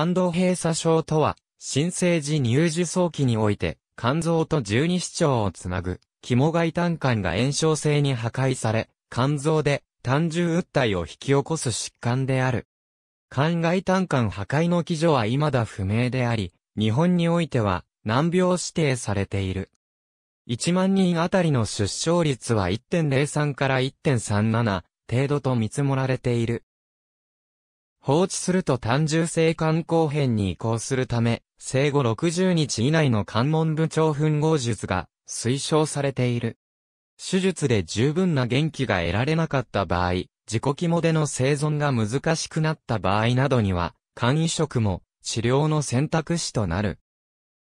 肝動閉鎖症とは、新生児乳児早期において、肝臓と十二指腸をつなぐ、肝外胆管が炎症性に破壊され、肝臓で単純物体を引き起こす疾患である。肝外胆管破壊の基準は未だ不明であり、日本においては難病指定されている。1万人あたりの出生率は1.03から1.37程度と見積もられている。放置すると単純性肝硬変に移行するため、生後60日以内の関門部長吻合術が推奨されている。手術で十分な元気が得られなかった場合、自己肝での生存が難しくなった場合などには、肝移植も治療の選択肢となる。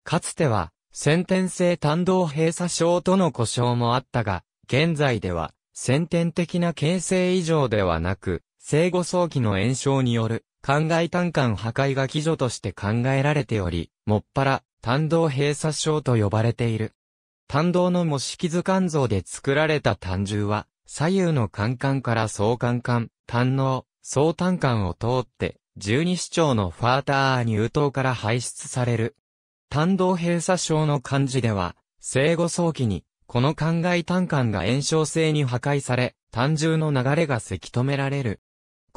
かつては、先天性単動閉鎖症との故障もあったが、現在では、先天的な形成異常ではなく、生後早期の炎症による、灌漑胆管破壊が基準として考えられており、もっぱら、胆道閉鎖症と呼ばれている。胆道の模式図肝臓で作られた胆汁は、左右の肝管から総肝管、胆脳、総胆管を通って、十二指腸のファーター乳頭から排出される。胆道閉鎖症の漢字では、生後早期に、この灌漑胆管が炎症性に破壊され、胆汁の流れがせき止められる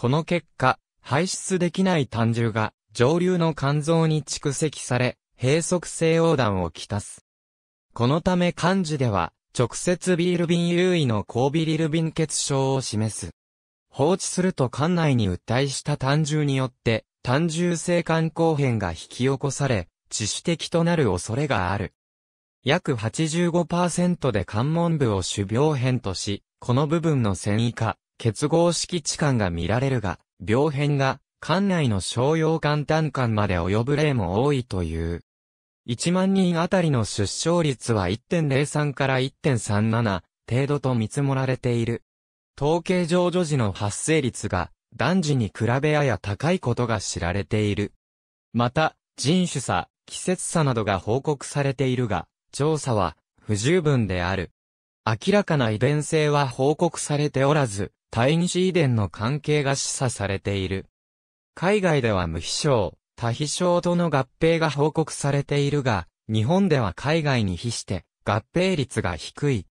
この結果、排出できない胆汁が上流の肝臓に蓄積され、閉塞性横断をきたす。このため漢字では、直接ビール瓶優位の高ビリル瓶結症を示す。放置すると肝内に訴えした胆汁によって、胆汁性肝硬変が引き起こされ、致死的となる恐れがある。約85%で関門部を種病変とし、この部分の繊維化、結合式置換が見られるが、病変が、管内の商用館単管まで及ぶ例も多いという。1万人あたりの出生率は1.03から1.37程度と見積もられている。統計上女児の発生率が男児に比べやや高いことが知られている。また、人種差、季節差などが報告されているが、調査は不十分である。明らかな遺伝性は報告されておらず、対日遺伝の関係が示唆されている。海外では無飛症、多飛症との合併が報告されているが、日本では海外に比して合併率が低い。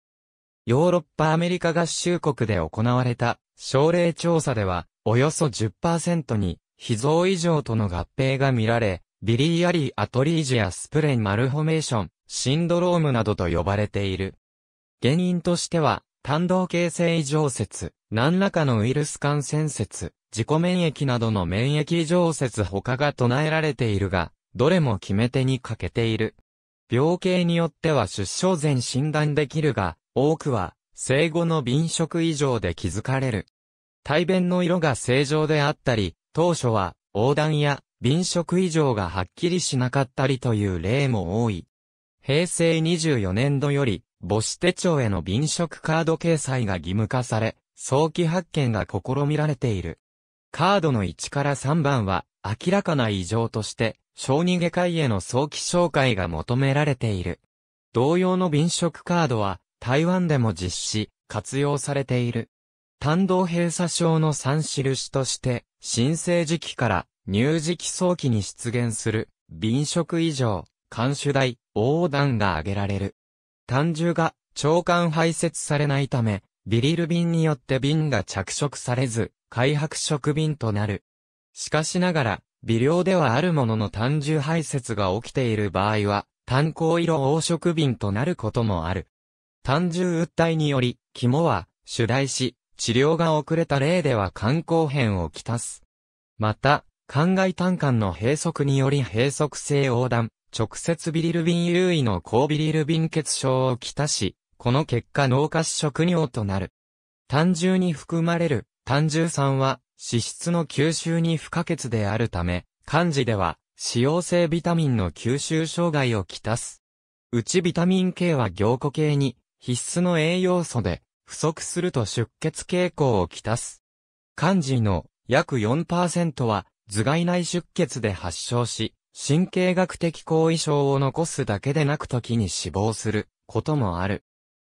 ヨーロッパアメリカ合衆国で行われた症例調査では、およそ10%に非増異常との合併が見られ、ビリーアリーアトリージやスプレンマルフォメーション、シンドロームなどと呼ばれている。原因としては、単動形成異常説、何らかのウイルス感染説、自己免疫などの免疫異常説他が唱えられているが、どれも決め手に欠けている。病形によっては出生前診断できるが、多くは、生後の便食異常で気づかれる。体便の色が正常であったり、当初は、横断や、便食異常がはっきりしなかったりという例も多い。平成24年度より、母子手帳への便食カード掲載が義務化され、早期発見が試みられている。カードの1から3番は、明らかな異常として、小児外科医への早期紹介が求められている。同様の便食カードは、台湾でも実施、活用されている。単道閉鎖症の3印として、申請時期から入時期早期に出現する、便食異常、監守代、横断が挙げられる。胆汁が腸管排泄されないため、ビリル瓶によって瓶が着色されず、開白色瓶となる。しかしながら、微量ではあるものの単純排泄が起きている場合は、炭鉱色黄色瓶となることもある。単純訴えにより、肝は、主題し、治療が遅れた例では肝硬変をきたす。また、肝外胆管の閉塞により閉塞性横断、直接ビリルビン優位の高ビリルビン血症をきたし、この結果脳下視食尿となる。単重に含まれる単重酸は脂質の吸収に不可欠であるため、漢字では使用性ビタミンの吸収障害をきたす。うちビタミン系は凝固系に必須の栄養素で不足すると出血傾向をきたす。漢字の約4%は頭蓋内出血で発症し、神経学的後遺症を残すだけでなく時に死亡することもある。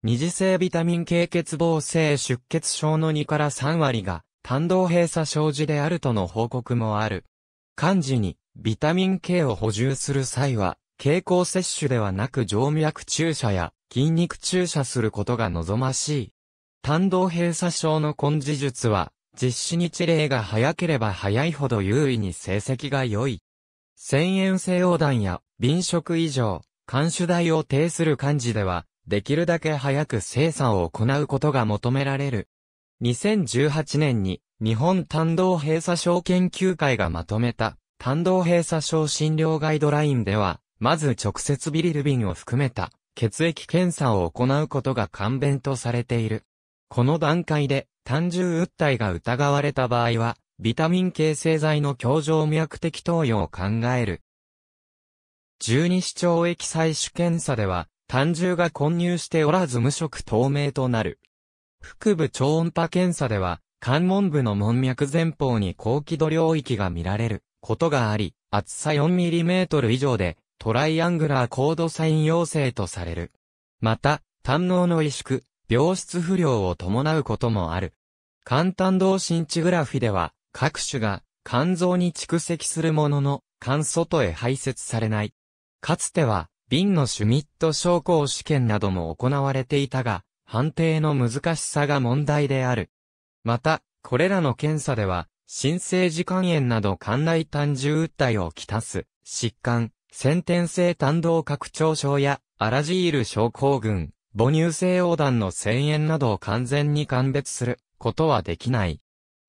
二次性ビタミン系欠乏性出血症の2から3割が単動閉鎖症児であるとの報告もある。漢児にビタミン系を補充する際は、経口摂取ではなく静脈注射や筋肉注射することが望ましい。単動閉鎖症の根治術は、実施日例が早ければ早いほど優位に成績が良い。千円西横断や、便食以上、監守代を呈する漢字では、できるだけ早く精査を行うことが求められる。2018年に、日本単道閉鎖症研究会がまとめた、単道閉鎖症診療ガイドラインでは、まず直接ビリルビンを含めた、血液検査を行うことが勘弁とされている。この段階で、単純訴えが疑われた場合は、ビタミン形成剤の強状脈的投与を考える。十二指腸液採取検査では、胆汁が混入しておらず無色透明となる。腹部超音波検査では、肝門部の門脈前方に高輝度領域が見られることがあり、厚さ 4mm 以上で、トライアングラー高度サイン陽性とされる。また、胆脳の萎縮、病室不良を伴うこともある。簡単動心地グラフィでは、各種が肝臓に蓄積するものの、肝外へ排泄されない。かつては、瓶のシュミット症候試験なども行われていたが、判定の難しさが問題である。また、これらの検査では、新生児肝炎など肝内胆汁体をきたす、疾患、先天性胆道拡張症や、アラジール症候群、母乳性横断の遷炎などを完全に鑑別することはできない。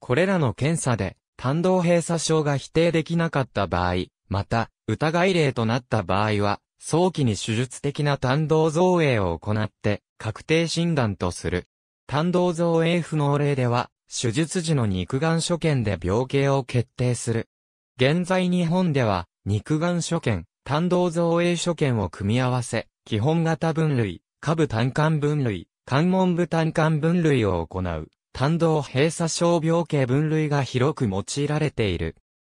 これらの検査で、単動閉鎖症が否定できなかった場合、また、疑い例となった場合は、早期に手術的な単動造影を行って、確定診断とする。単動造影不能例では、手術時の肉眼所見で病形を決定する。現在日本では、肉眼所見、単動造影所見を組み合わせ、基本型分類、下部単管分類、関門部単管分類を行う。単動閉鎖症病系分類が広く用いられている。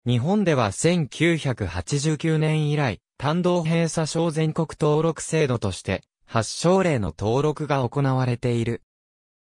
日本では1989年以来、単動閉鎖症全国登録制度として、発症例の登録が行われている。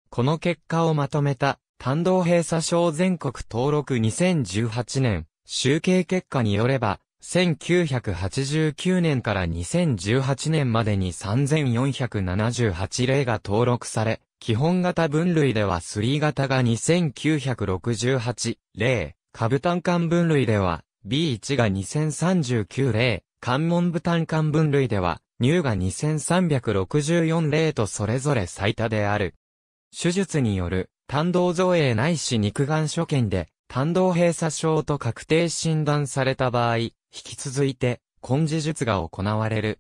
この結果をまとめた、単動閉鎖症全国登録2018年、集計結果によれば、1989年から2018年までに3478例が登録され、基本型分類では3型が2968例、部単管分類では B1 が2039例、関門部単管分類では乳が2364例とそれぞれ最多である。手術による単動造影ないし肉眼所見で単動閉鎖症と確定診断された場合、引き続いて根治術が行われる。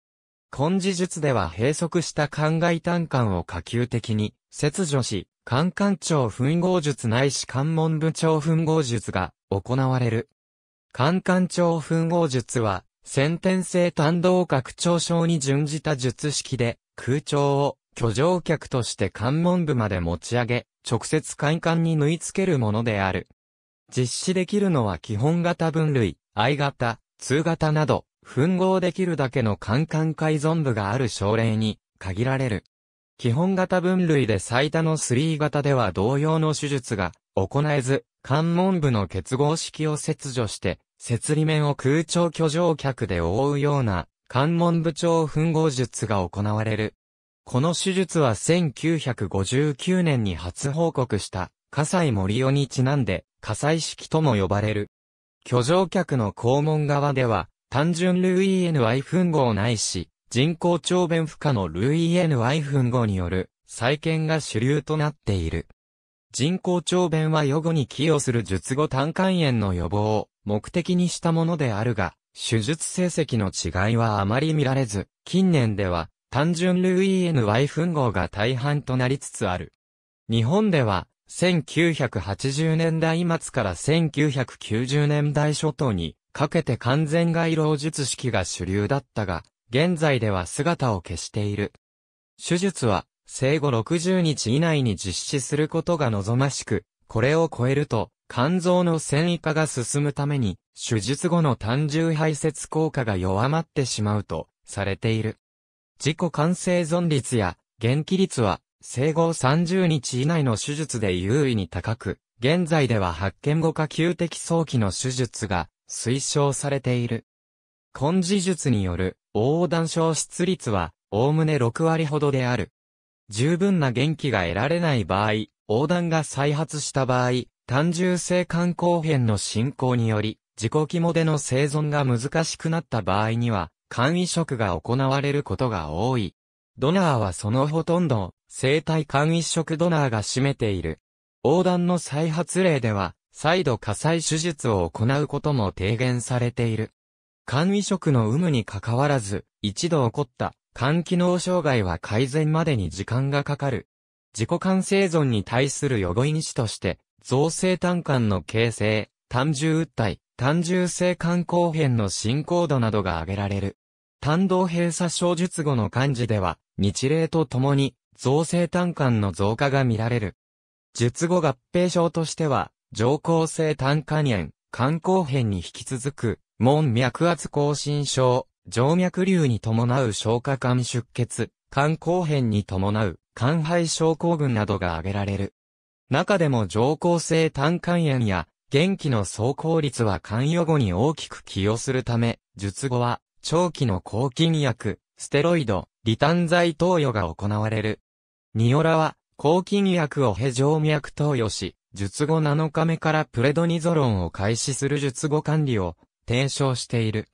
根治術では閉塞した考え単管を可及的に切除し、関関長吻合術ないし関門部長吻合術が行われる。関関長吻合術は、先天性単動拡張症に準じた術式で、空調を居乗客として関門部まで持ち上げ、直接管管に縫い付けるものである。実施できるのは基本型分類、I 型、2型など、吻合できるだけの管管改存部がある症例に限られる。基本型分類で最多の3型では同様の手術が行えず、関門部の結合式を切除して、切離面を空調居上客で覆うような関門部長吻合術が行われる。この手術は1959年に初報告した葛西森尾にちなんで火西式とも呼ばれる。居上客の肛門側では単純ルイ n i 吻合ないし、人工長弁負荷のルイイ n y 5による再建が主流となっている。人工長弁は予後に寄与する術後単管炎の予防を目的にしたものであるが、手術成績の違いはあまり見られず、近年では単純ルイワ n y ン号が大半となりつつある。日本では、1980年代末から1990年代初頭にかけて完全外老術式が主流だったが、現在では姿を消している。手術は、生後60日以内に実施することが望ましく、これを超えると、肝臓の繊維化が進むために、手術後の単純排泄効果が弱まってしまうと、されている。自己完成存率や、元気率は、生後30日以内の手術で優位に高く、現在では発見後過急的早期の手術が推奨されている。根治術による横断症出率は、おおむね6割ほどである。十分な元気が得られない場合、横断が再発した場合、単純性肝硬変の進行により、自己肝での生存が難しくなった場合には、肝移植が行われることが多い。ドナーはそのほとんど、生体肝移植ドナーが占めている。横断の再発例では、再度火災手術を行うことも提言されている。肝移植の有無にかかわらず、一度起こった肝機能障害は改善までに時間がかかる。自己肝生存に対する予後因子として、造成胆管の形成、単汁訴体、単汁性肝硬変の進行度などが挙げられる。胆動閉鎖症術後の漢字では、日例とともに、造成胆管の増加が見られる。術後合併症としては、上行性胆管炎、肝硬変に引き続く、門脈圧亢進症、静脈瘤に伴う消化管出血、肝硬変に伴う肝肺症候群などが挙げられる。中でも上行性胆管炎や元気の走行率は肝予後に大きく寄与するため、術後は長期の抗菌薬、ステロイド、リタン剤投与が行われる。ニオラは抗菌薬を平静脈投与し、術後7日目からプレドニゾロンを開始する術後管理を提唱している。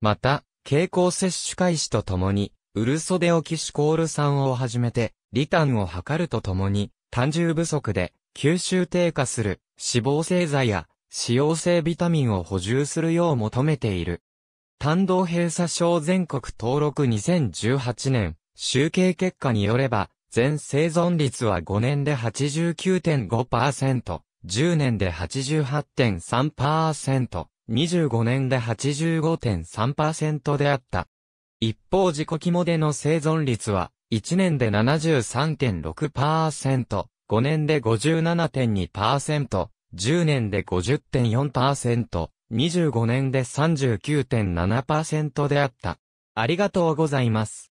また、経口摂取開始とともに、ウルソデオキシコール酸をはじめて、リタンを測るとともに、単重不足で、吸収低下する、脂肪製剤や、使用性ビタミンを補充するよう求めている。単道閉鎖症全国登録2018年、集計結果によれば、全生存率は5年で89.5%、10年で88.3%、25年で85.3%であった。一方自己肝での生存率は、1年で73.6%、5年で57.2%、10年で50.4%、25年で39.7%であった。ありがとうございます。